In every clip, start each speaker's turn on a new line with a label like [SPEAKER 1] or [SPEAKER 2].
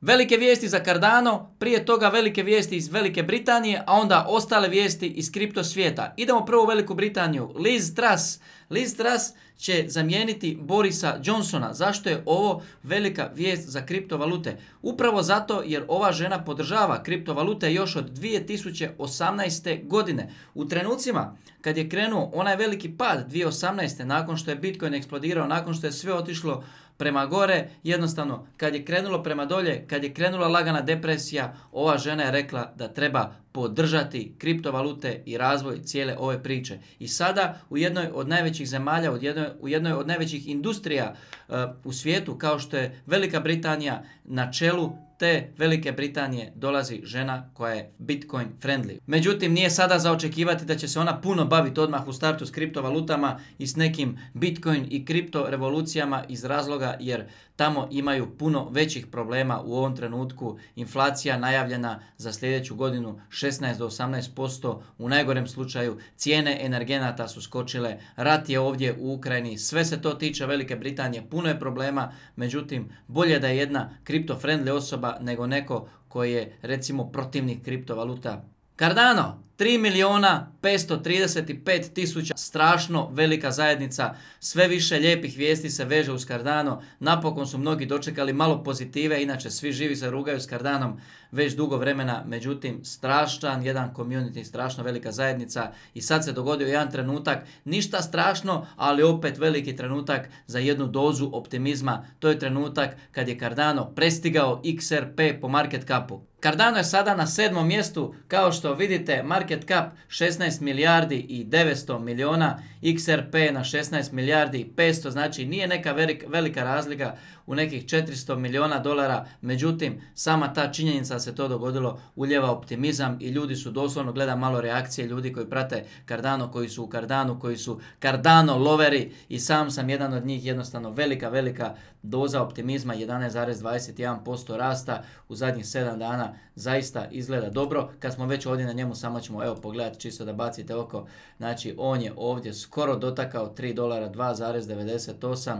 [SPEAKER 1] Velike vijesti za Cardano, prije toga velike vijesti iz Velike Britanije, a onda ostale vijesti iz kripto svijeta. Idemo prvo u Veliku Britaniju. Liz Truss. Liz Truss će zamijeniti Borisa Johnsona. Zašto je ovo velika vijest za kriptovalute? Upravo zato jer ova žena podržava kriptovalute još od 2018. godine. U trenucima kad je krenuo onaj veliki pad 2018. nakon što je Bitcoin eksplodirao, nakon što je sve otišlo prema gore, jednostavno kad je krenulo prema dolje, kad je krenula lagana depresija, ova žena je rekla da treba podržati kriptovalute i razvoj cijele ove priče. I sada u jednoj od najvećih zemalja, u jednoj, u jednoj od najvećih industrija e, u svijetu, kao što je Velika Britanija na čelu te Velike Britanije dolazi žena koja je Bitcoin friendly. Međutim, nije sada za očekivati da će se ona puno baviti odmah u startu s kriptovalutama i s nekim Bitcoin i kripto revolucijama iz razloga jer tamo imaju puno većih problema u ovom trenutku. Inflacija najavljena za sljedeću godinu 16 do 18% u najgorem slučaju. Cijene energenata su skočile, rat je ovdje u Ukrajini, sve se to tiče Velike Britanije, puno je problema, međutim bolje da je jedna kripto-friendly osoba nego neko koji je recimo protivnik kriptovaluta. Cardano, 3 milijuna 535 tisuća, strašno velika zajednica, sve više lijepih vijesti se veže uz kardano napokon su mnogi dočekali malo pozitive, inače svi živi se rugaju s kardanom već dugo vremena, međutim strašan jedan community, strašno velika zajednica i sad se dogodio jedan trenutak, ništa strašno, ali opet veliki trenutak za jednu dozu optimizma, to je trenutak kad je Cardano prestigao XRP po market capu. Cardano je sada na sedmom mjestu, kao što vidite, market market 16 milijardi i 900 miliona, XRP na 16 milijardi i 500, znači nije neka velika razlika u nekih 400 miliona dolara, međutim sama ta činjenica se to dogodilo uljeva optimizam i ljudi su doslovno, gleda malo reakcije ljudi koji prate Cardano, koji su u Cardano, koji su Cardano loveri i sam sam jedan od njih jednostavno velika, velika doza optimizma, 11,21% rasta u zadnjih 7 dana zaista izgleda dobro, kad smo već ovdje na njemu samo ćemo evo pogledajte čisto da bacite oko, znači on je ovdje skoro dotakao 3 dolara, 2,98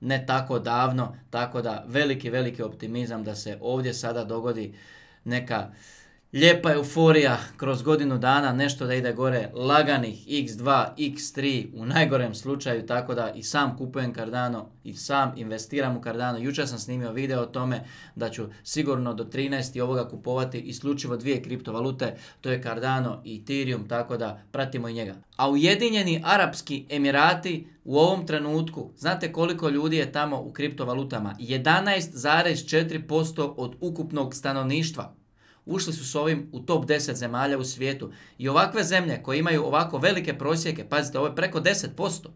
[SPEAKER 1] ne tako davno, tako da veliki, veliki optimizam da se ovdje sada dogodi neka lijepa euforija kroz godinu dana, nešto da ide gore laganih x2, x3 u najgorem slučaju, tako da i sam kupujem Cardano i sam investiram u Cardano. Jučer sam snimio video o tome da ću sigurno do 13. ovoga kupovati isključivo dvije kriptovalute, to je Cardano i Ethereum, tako da pratimo i njega. A Ujedinjeni Arapski Emirati u ovom trenutku, znate koliko ljudi je tamo u kriptovalutama? 11,4% od ukupnog stanovništva ušli su s ovim u top 10 zemalja u svijetu. I ovakve zemlje koje imaju ovako velike prosjeke, pazite, ovo je preko 10%,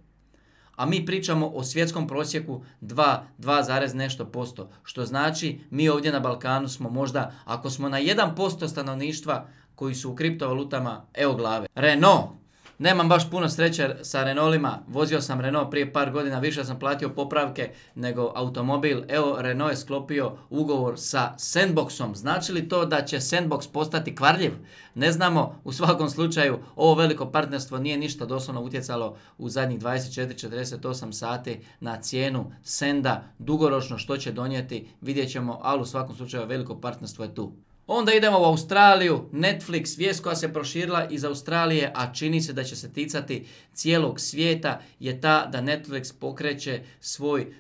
[SPEAKER 1] a mi pričamo o svjetskom prosjeku 2, 2, nešto posto, što znači mi ovdje na Balkanu smo možda, ako smo na 1% stanovništva koji su u kriptovalutama, evo glave. Renault, Nemam baš puno sreće sa Renaultima. Vozio sam Renault prije par godina, više sam platio popravke nego automobil. Evo, Renault je sklopio ugovor sa Sandboxom. Znači li to da će Sandbox postati kvarljiv? Ne znamo. U svakom slučaju, ovo veliko partnerstvo nije ništa doslovno utjecalo u zadnjih 24-48 sati na cijenu Senda. Dugoročno što će donijeti, vidjet ćemo, ali u svakom slučaju veliko partnerstvo je tu. Onda idemo u Australiju, Netflix, vijest koja se proširila iz Australije, a čini se da će se ticati cijelog svijeta, je ta da Netflix pokreće svoj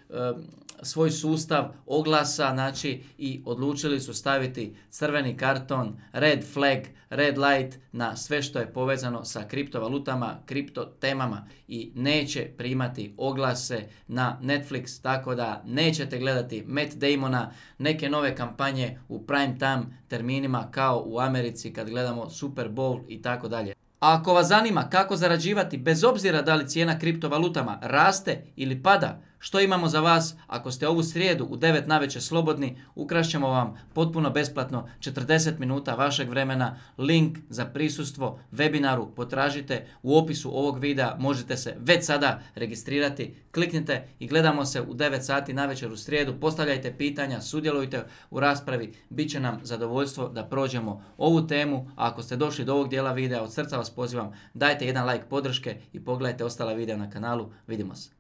[SPEAKER 1] svoj sustav oglasa, znači i odlučili su staviti crveni karton, red flag, red light na sve što je povezano sa kriptovalutama, kripto temama i neće primati oglase na Netflix, tako da nećete gledati Matt Damona, neke nove kampanje u prime time terminima kao u Americi kad gledamo Super Bowl i tako dalje. A ako vas zanima kako zarađivati bez obzira da li cijena kriptovalutama raste ili pada, što imamo za vas? Ako ste ovu srijedu u 9 naveče slobodni, ukrašćemo vam potpuno besplatno 40 minuta vašeg vremena. Link za prisustvo webinaru potražite u opisu ovog videa. Možete se već sada registrirati. Kliknite i gledamo se u 9 sati navečer u srijedu. Postavljajte pitanja, sudjelujte u raspravi. Biće nam zadovoljstvo da prođemo ovu temu. A ako ste došli do ovog dijela videa, od srca vas pozivam, dajte jedan like podrške i pogledajte ostala videa na kanalu. Vidimo se.